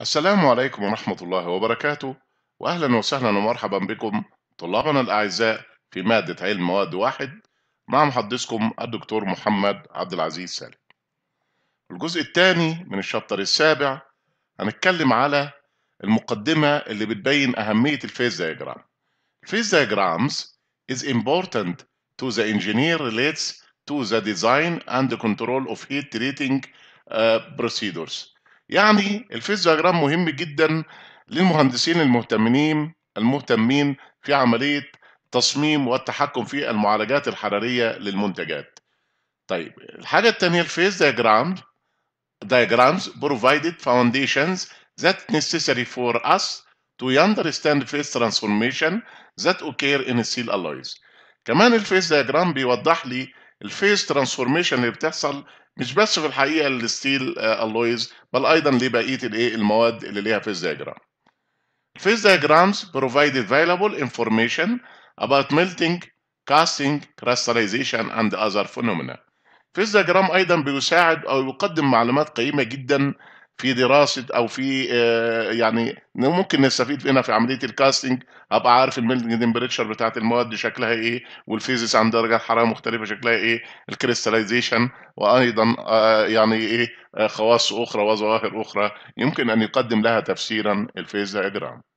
السلام عليكم ورحمة الله وبركاته وأهلا وسهلا ومرحبا بكم طلابنا الأعزاء في مادة علم مواد واحد مع محدثكم الدكتور محمد عبد العزيز سالم الجزء الثاني من الشابتر السابع هنتكلم على المقدمة اللي بتبين أهمية الفيز diagram الفيز diagrams is important to the engineer relates to the design and the control of heat treating uh, procedures يعني الفيز دياجرام مهم جدا للمهندسين المهتمين المهتمين في عمليه تصميم والتحكم في المعالجات الحراريه للمنتجات. طيب الحاجه الثانيه الفيز دياجرام diagrams provided foundations that necessary for us to understand phase transformation that occur in steel alloys. كمان الفيز دياجرام بيوضح لي الفيز ترانسفورميشن اللي بتحصل مش بس في الحقيقه للستيل الويز آه، بل ايضا لبقيه الايه المواد اللي ليها فيز دياجرام Phase diagrams provide valuable information about melting, casting, crystallization and other phenomena. Phase diagram أيضا بيساعد أو يقدم معلومات قيمة جدا في دراسه او في آه، يعني ممكن نستفيد منها في عمليه الكاستنج ابقى عارف الميلتنج تمبريتشر بتاعه المواد شكلها ايه والفيزيس عند درجه حراره مختلفه شكلها ايه الكريستاليزيشن وايضا آه، يعني ايه آه، خواص اخرى وظواهر اخرى يمكن ان يقدم لها تفسيرا الفيز دايجرام